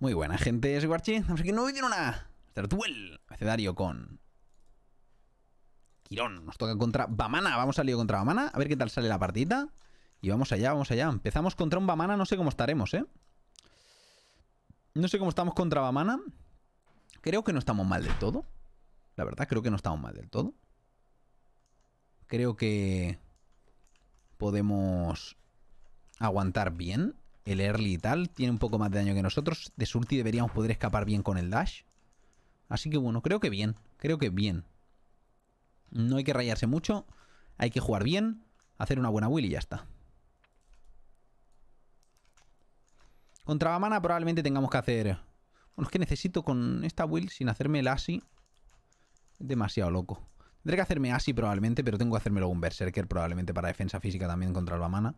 Muy buena, gente. es Guarchi. no aquí No no una... Tertuel. con... Quirón. Nos toca contra Bamana. Vamos a lío contra Bamana. A ver qué tal sale la partida. Y vamos allá, vamos allá. Empezamos contra un Bamana. No sé cómo estaremos, ¿eh? No sé cómo estamos contra Bamana. Creo que no estamos mal del todo. La verdad, creo que no estamos mal del todo. Creo que... Podemos... Aguantar bien el early y tal. Tiene un poco más de daño que nosotros. De surti deberíamos poder escapar bien con el dash. Así que bueno, creo que bien. Creo que bien. No hay que rayarse mucho. Hay que jugar bien. Hacer una buena will y ya está. Contra Bamana probablemente tengamos que hacer... Bueno, es que necesito con esta will sin hacerme el ASI. Demasiado loco. Tendré que hacerme ASI probablemente, pero tengo que hacerme luego un Berserker probablemente para defensa física también contra el Bamana.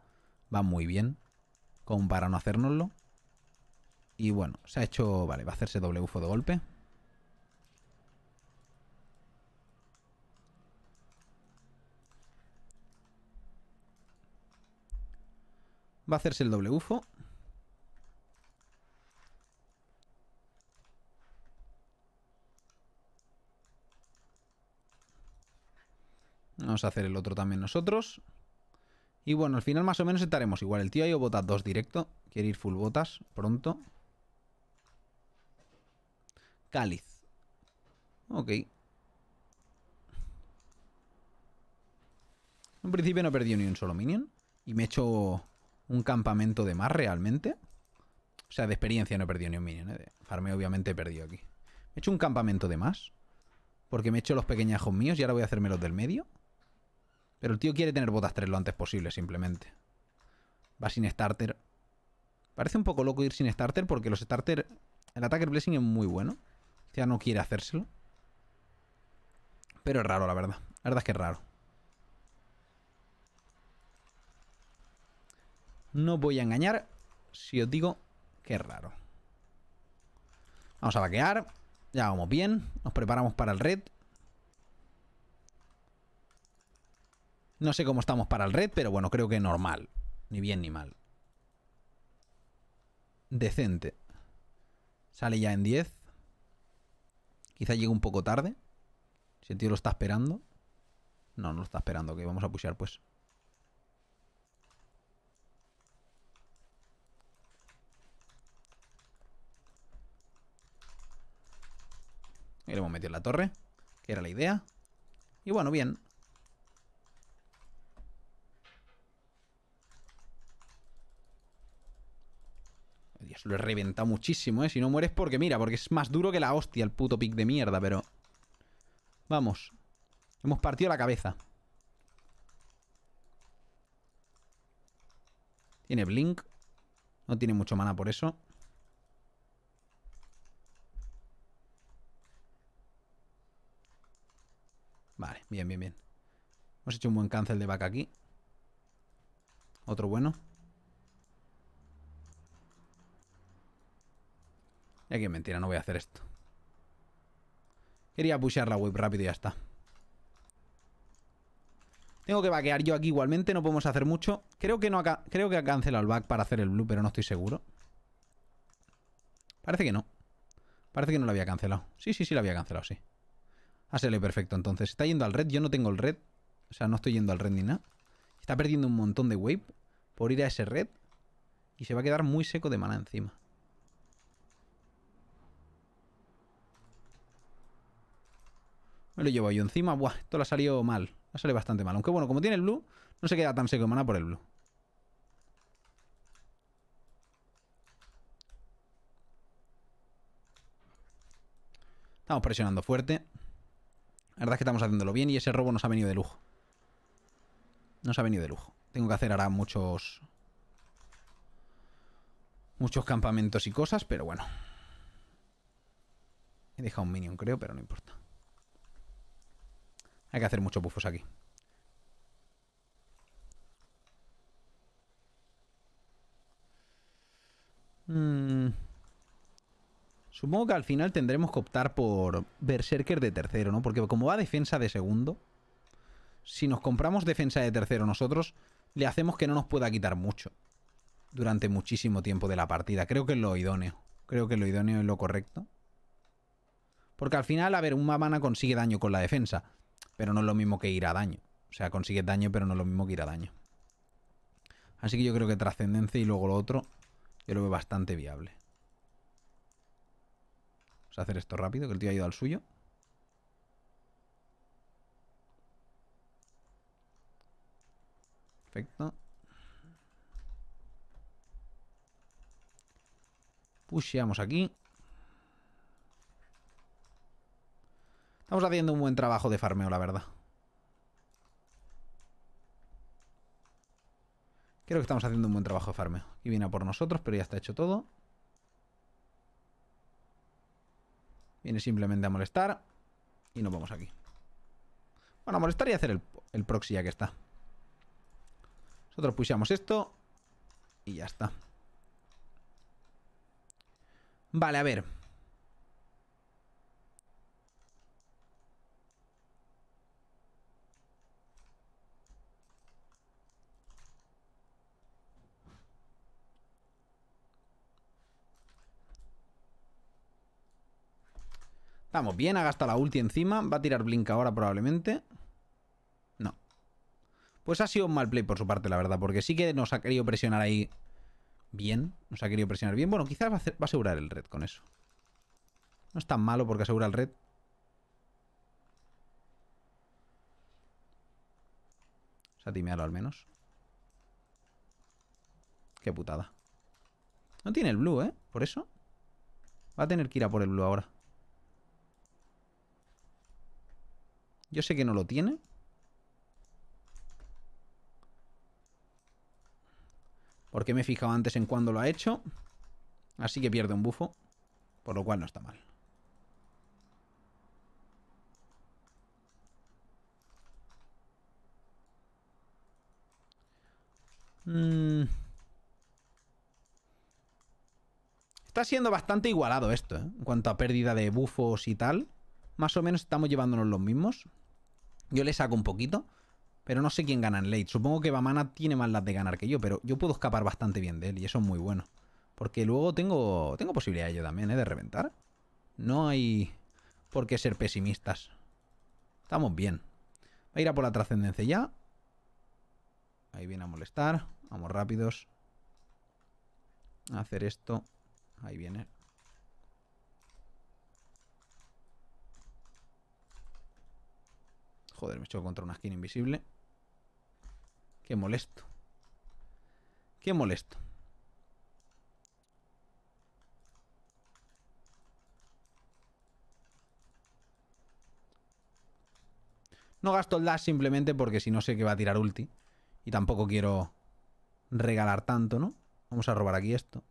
Va muy bien para no hacernoslo. Y bueno, se ha hecho... Vale, va a hacerse doble UFO de golpe. Va a hacerse el doble UFO. Vamos a hacer el otro también nosotros. Y bueno, al final más o menos estaremos igual. El tío ha ido botas 2 directo. Quiere ir full botas pronto. Cáliz. Ok. En principio no he perdido ni un solo minion. Y me he hecho un campamento de más realmente. O sea, de experiencia no he perdido ni un minion. ¿eh? De farmeo obviamente he perdido aquí. Me he hecho un campamento de más. Porque me he hecho los pequeñajos míos y ahora voy a hacerme los del medio. Pero el tío quiere tener botas 3 lo antes posible, simplemente. Va sin starter. Parece un poco loco ir sin starter porque los starter... El attacker blessing es muy bueno. Ya no quiere hacérselo. Pero es raro, la verdad. La verdad es que es raro. No voy a engañar si os digo que es raro. Vamos a vaquear. Ya vamos bien. Nos preparamos para el red. No sé cómo estamos para el red, pero bueno, creo que normal. Ni bien ni mal. Decente. Sale ya en 10. Quizá llegue un poco tarde. Si el tío lo está esperando. No, no lo está esperando. Que vamos a pushear pues. Y le hemos metido la torre. Que era la idea. Y bueno, bien. lo he reventado muchísimo, ¿eh? Si no mueres porque, mira, porque es más duro que la hostia el puto pick de mierda, pero... Vamos. Hemos partido la cabeza. Tiene Blink. No tiene mucho mana por eso. Vale, bien, bien, bien. Hemos hecho un buen cancel de vaca aquí. Otro bueno. Ya que mentira, no voy a hacer esto. Quería pushear la wave rápido y ya está. Tengo que vaquear yo aquí igualmente, no podemos hacer mucho. Creo que, no ha, creo que cancelado el back para hacer el blue, pero no estoy seguro. Parece que no. Parece que no lo había cancelado. Sí, sí, sí, lo había cancelado, sí. salido perfecto, entonces. Está yendo al red, yo no tengo el red. O sea, no estoy yendo al red ni nada. Está perdiendo un montón de wave por ir a ese red. Y se va a quedar muy seco de mana encima. Me lo llevo yo encima. Buah, esto ha salido mal. ha salido bastante mal. Aunque bueno, como tiene el blue, no se queda tan seco de mana por el blue. Estamos presionando fuerte. La verdad es que estamos haciéndolo bien y ese robo nos ha venido de lujo. Nos ha venido de lujo. Tengo que hacer ahora muchos... Muchos campamentos y cosas, pero bueno. He dejado un minion, creo, pero no importa. Hay que hacer muchos bufos aquí. Mm. Supongo que al final tendremos que optar por Berserker de tercero, ¿no? Porque como va defensa de segundo, si nos compramos defensa de tercero nosotros, le hacemos que no nos pueda quitar mucho durante muchísimo tiempo de la partida. Creo que es lo idóneo. Creo que lo idóneo es lo correcto. Porque al final, a ver, un Mamana consigue daño con la defensa pero no es lo mismo que ir a daño. O sea, consigues daño, pero no es lo mismo que ir a daño. Así que yo creo que trascendencia y luego lo otro, yo lo veo bastante viable. Vamos a hacer esto rápido, que el tío ha ido al suyo. Perfecto. Pusheamos aquí. Estamos haciendo un buen trabajo de farmeo, la verdad. Creo que estamos haciendo un buen trabajo de farmeo. Y viene a por nosotros, pero ya está hecho todo. Viene simplemente a molestar. Y nos vamos aquí. Bueno, a molestar y hacer el, proxy ya que está. Nosotros pusíamos esto. Y ya está. Vale, a ver. Vamos, bien, ha gastado la ulti encima. Va a tirar Blink ahora probablemente. No. Pues ha sido un mal play por su parte, la verdad. Porque sí que nos ha querido presionar ahí bien. Nos ha querido presionar bien. Bueno, quizás va a, asegurar el red con eso. No es tan malo porque asegura el red. timealo al menos. Qué putada. No tiene el blue, ¿eh? Por eso. Va a tener que ir a por el blue ahora. Yo sé que no lo tiene. Porque me he fijado antes en cuándo lo ha hecho. Así que pierde un bufo. Por lo cual no está mal. Mm. Está siendo bastante igualado esto, ¿eh? En cuanto a pérdida de bufos y tal. Más o menos estamos llevándonos los mismos. Yo le saco un poquito, pero no sé quién gana en late. Supongo que Bamana tiene más las de ganar que yo, pero yo puedo escapar bastante bien de él y eso es muy bueno. Porque luego tengo, tengo posibilidad yo también, ¿eh? De reventar. No hay por qué ser pesimistas. Estamos bien. Va a ir a por la trascendencia ya. Ahí viene a molestar. Vamos rápidos. A hacer esto. Ahí viene. Joder, me hecho contra una skin invisible. Qué molesto. Qué molesto. No gasto el dash simplemente porque si no sé que va a tirar ulti. Y tampoco quiero regalar tanto, ¿no? Vamos a robar aquí esto.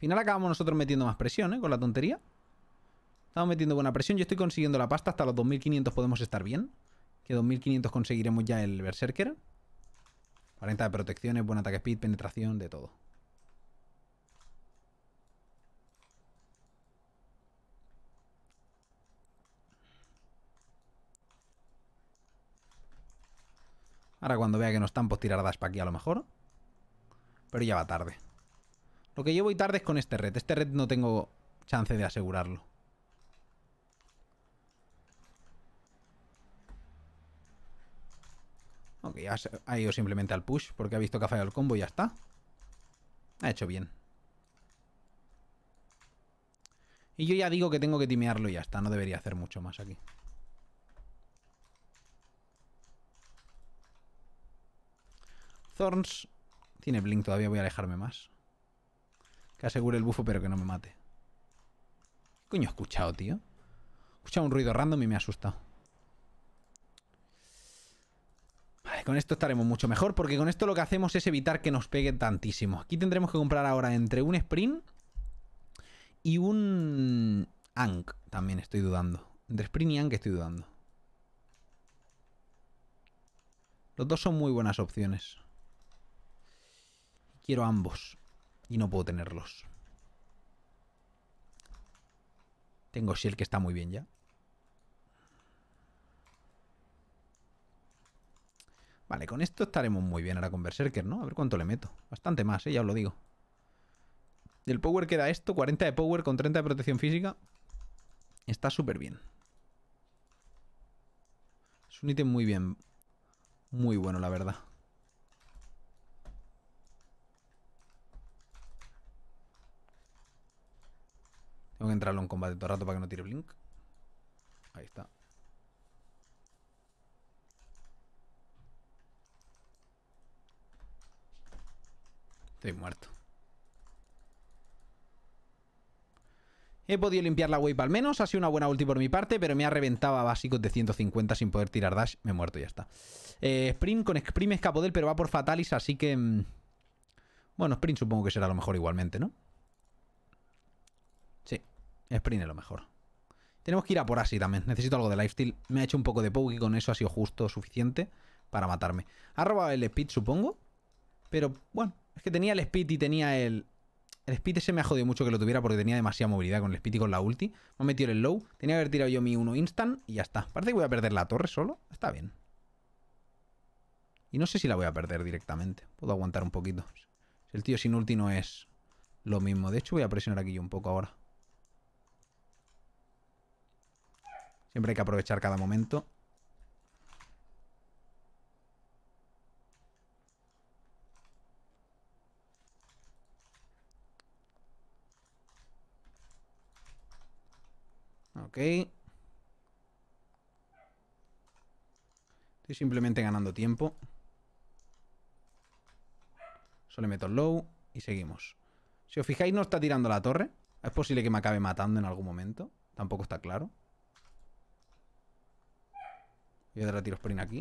final acabamos nosotros metiendo más presión, ¿eh? Con la tontería. Estamos metiendo buena presión. Yo estoy consiguiendo la pasta. Hasta los 2500 podemos estar bien. Que 2500 conseguiremos ya el Berserker. 40 de protecciones, buen ataque speed, penetración, de todo. Ahora cuando vea que no están, pues tirar a Daspa aquí a lo mejor. Pero ya va tarde. Porque yo voy tarde es con este red. Este red no tengo chance de asegurarlo. Ok, ha ido simplemente al push porque ha visto que ha fallado el combo y ya está. Ha hecho bien. Y yo ya digo que tengo que timearlo y ya está. No debería hacer mucho más aquí. Thorns. Tiene Blink, todavía voy a alejarme más. Que asegure el bufo, pero que no me mate. ¿Qué coño he escuchado, tío? He escuchado un ruido random y me ha asustado. Vale, con esto estaremos mucho mejor, porque con esto lo que hacemos es evitar que nos pegue tantísimo. Aquí tendremos que comprar ahora entre un sprint y un Ank, también estoy dudando. Entre sprint y Ank estoy dudando. Los dos son muy buenas opciones. Quiero ambos. Y no puedo tenerlos. Tengo Shell que está muy bien ya. Vale, con esto estaremos muy bien ahora con Berserker, ¿no? A ver cuánto le meto. Bastante más, ¿eh? ya os lo digo. Del el power queda esto, 40 de power con 30 de protección física. Está súper bien. Es un ítem muy bien. Muy bueno, la verdad. Tengo que entrarlo en combate todo el rato para que no tire Blink. Ahí está. Estoy muerto. He podido limpiar la wave al menos. Ha sido una buena ulti por mi parte, pero me ha reventado a básicos de 150 sin poder tirar dash. Me he muerto y ya está. Eh, sprint con sprint escapodel pero va por Fatalis, así que... Mm, bueno, sprint supongo que será lo mejor igualmente, ¿no? Sprint es lo mejor. Tenemos que ir a por así también. Necesito algo de lifesteal. Me ha hecho un poco de poke y con eso ha sido justo suficiente para matarme. Ha robado el speed, supongo. Pero bueno, es que tenía el speed y tenía el... El speed ese me ha jodido mucho que lo tuviera porque tenía demasiada movilidad con el speed y con la ulti. Me ha metido el low. Tenía que haber tirado yo mi 1 instant y ya está. Parece que voy a perder la torre solo. Está bien. Y no sé si la voy a perder directamente. Puedo aguantar un poquito. El tío sin ulti no es lo mismo. De hecho, voy a presionar aquí yo un poco ahora. Siempre hay que aprovechar cada momento. Ok. Estoy simplemente ganando tiempo. Solo meto low y seguimos. Si os fijáis, no está tirando la torre. Es posible que me acabe matando en algún momento. Tampoco está claro. Voy a dar por in aquí.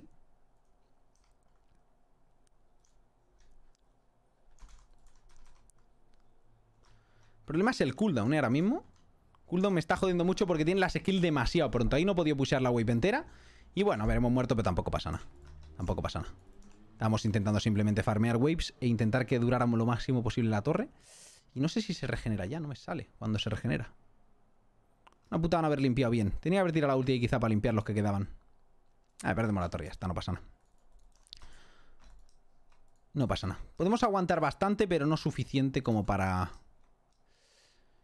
El problema es el cooldown, ¿eh? Ahora mismo. Cooldown me está jodiendo mucho porque tiene las skills demasiado pronto. Ahí no podía podido la wave entera. Y bueno, hemos muerto, pero tampoco pasa nada. Tampoco pasa nada. estamos intentando simplemente farmear waves e intentar que duráramos lo máximo posible la torre. Y no sé si se regenera ya, no me sale cuando se regenera. Una van a haber limpiado bien. Tenía que haber tirado la ulti quizá para limpiar los que quedaban. Ah, perdemos la torre, ya está, no pasa nada. No pasa nada. Podemos aguantar bastante, pero no suficiente como para...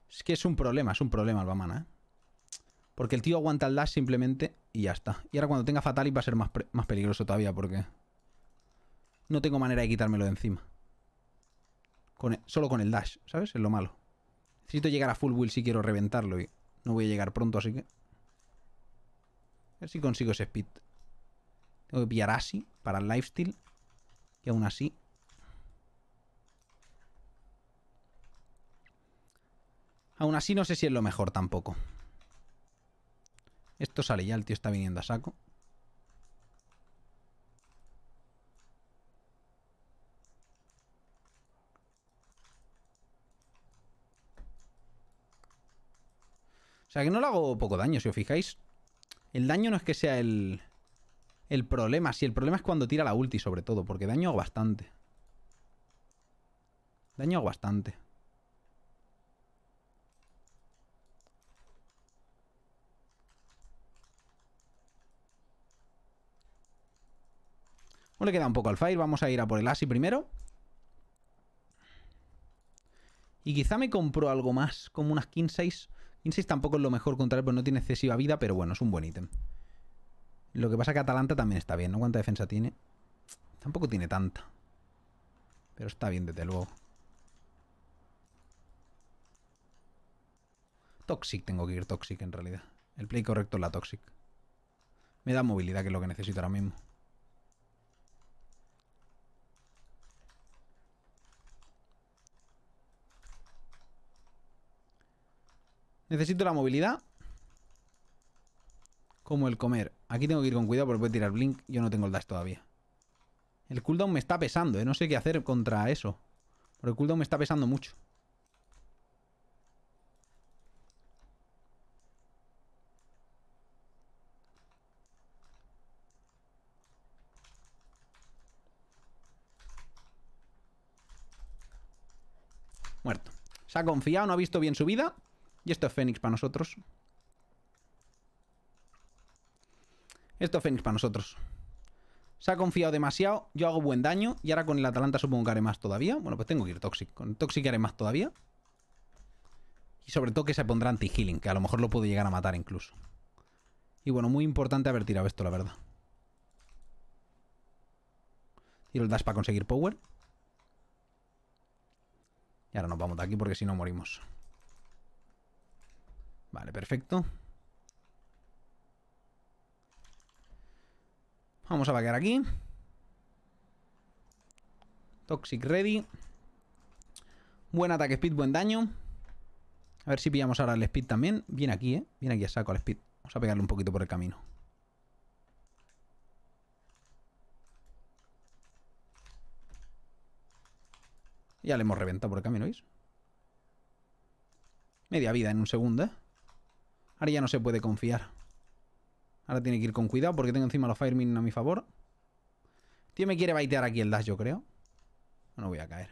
Es que es un problema, es un problema el Bamana, ¿eh? Porque el tío aguanta el dash simplemente y ya está. Y ahora cuando tenga y va a ser más, peligroso todavía porque... No tengo manera de quitármelo de encima. E-, solo con el dash, ¿sabes? Es lo malo. Necesito llegar a full wheel si quiero reventarlo y no voy a llegar pronto, así que... A ver si consigo ese speed. Tengo que pillar así para el lifestyle, Y aún así. Aún así no sé si es lo mejor tampoco. Esto sale ya, el tío está viniendo a saco. O sea que no le hago poco daño, si os fijáis. El daño no es que sea el, el problema. sí, el problema es cuando tira la ulti, sobre todo, porque daño bastante. Daño bastante. No le queda un poco al fire. Vamos a ir a por el Asi primero. Y quizá me compro algo más, como unas 15-6. 15-6 tampoco es lo mejor contra él, Porque no tiene excesiva vida, pero bueno, es un buen ítem. Lo que pasa es que Atalanta también está bien, ¿no? ¿Cuánta defensa tiene? Tampoco tiene tanta. Pero está bien, desde luego. Toxic tengo que ir Toxic en realidad. El play correcto es la Toxic. Me da movilidad, que es lo que necesito ahora mismo. Necesito la movilidad como el comer. Aquí tengo que ir con cuidado porque a tirar Blink. Yo no tengo el dash todavía. El cooldown me está pesando, ¿eh? No sé qué hacer contra eso. Pero el cooldown me está pesando mucho. Muerto. Se ha confiado, no ha visto bien su vida. Y esto es Fénix para nosotros. Esto es Fenix para nosotros. Se ha confiado demasiado, yo hago buen daño y ahora con el Atalanta supongo que haré más todavía. Bueno, pues tengo que ir Toxic. Con Toxic haré más todavía. Y sobre todo que se pondrá anti-healing, que a lo mejor lo puede llegar a matar incluso. Y bueno, muy importante haber tirado esto, la verdad. Tiro el dash para conseguir power. Y ahora nos vamos de aquí porque si no morimos. Vale, perfecto. Vamos a vaquear aquí. Toxic ready. Buen ataque speed, buen daño. A ver si pillamos ahora el speed también. Viene aquí, ¿eh? Viene aquí a saco al speed. Vamos a pegarle un poquito por el camino. Ya le hemos reventado por el camino, ¿veis? Media vida en un segundo, ¿eh? Ahora ya no se puede confiar. Ahora tiene que ir con cuidado porque tengo encima los firemin a mi favor. Tío, me quiere baitear aquí el dash, yo creo. No voy a caer.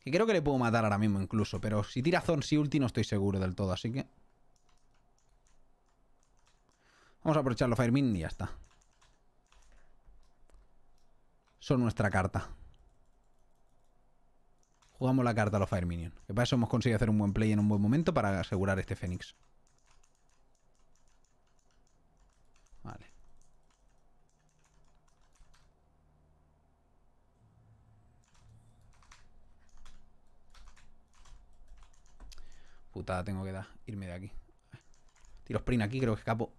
Que creo que le puedo matar ahora mismo incluso, pero si tira si ulti no estoy seguro del todo, así que... Vamos a aprovechar los Firemin y ya está. Son nuestra carta. Jugamos la carta a los Fire Minions. Que para eso hemos conseguido hacer un buen play en un buen momento para asegurar este Fénix. Vale. Putada tengo que dar. Irme de aquí. Tiro sprint aquí, creo que escapo.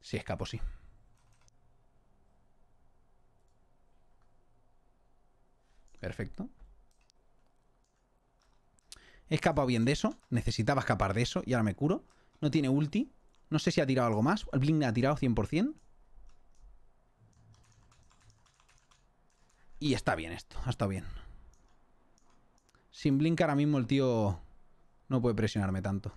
Sí, escapo, sí. Perfecto. He escapado bien de eso. Necesitaba escapar de eso. Y ahora me curo. No tiene ulti. No sé si ha tirado algo más. El Blink ha tirado 100%. Y está bien esto. Ha estado bien. Sin Blink ahora mismo el tío no puede presionarme tanto.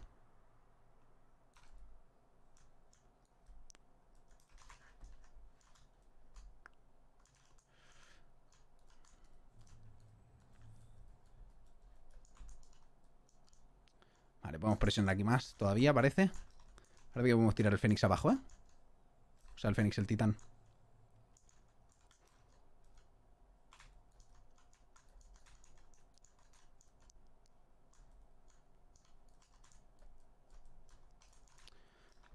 Vale, podemos presionar aquí más todavía, parece. Ahora que podemos tirar el Fénix abajo, ¿eh? O sea, el Fénix, el Titán.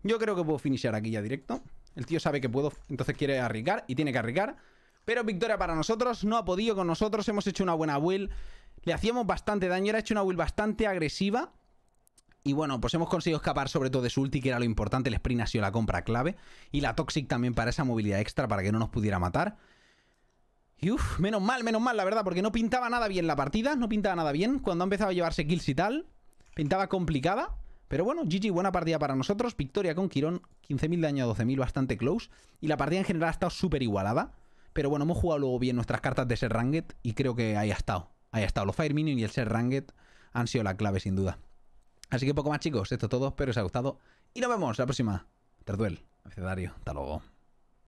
Yo creo que puedo finishar aquí ya directo. El tío sabe que puedo, entonces quiere arriesgar y tiene que arriesgar. Pero victoria para nosotros, no ha podido con nosotros, hemos hecho una buena will. Le hacíamos bastante daño, era hecho una will bastante agresiva. Y bueno, pues hemos conseguido escapar sobre todo de su que era lo importante. El sprint ha sido la compra clave. Y la Toxic también para esa movilidad extra, para que no nos pudiera matar. Y uff, menos mal, menos mal, la verdad, porque no pintaba nada bien la partida. No pintaba nada bien. Cuando ha empezado a llevarse kills y tal, pintaba complicada. Pero bueno, GG, buena partida para nosotros. Victoria con Quirón, 15.000 daño a 12.000, bastante close. Y la partida en general ha estado súper igualada. Pero bueno, hemos jugado luego bien nuestras cartas de ser y creo que ahí ha estado. Ahí ha estado. Los Fire Minion y el ser han sido la clave, sin duda. Así que poco más chicos, esto es todo, espero que os haya gustado y nos vemos la próxima. Terduel, abecedario, hasta luego.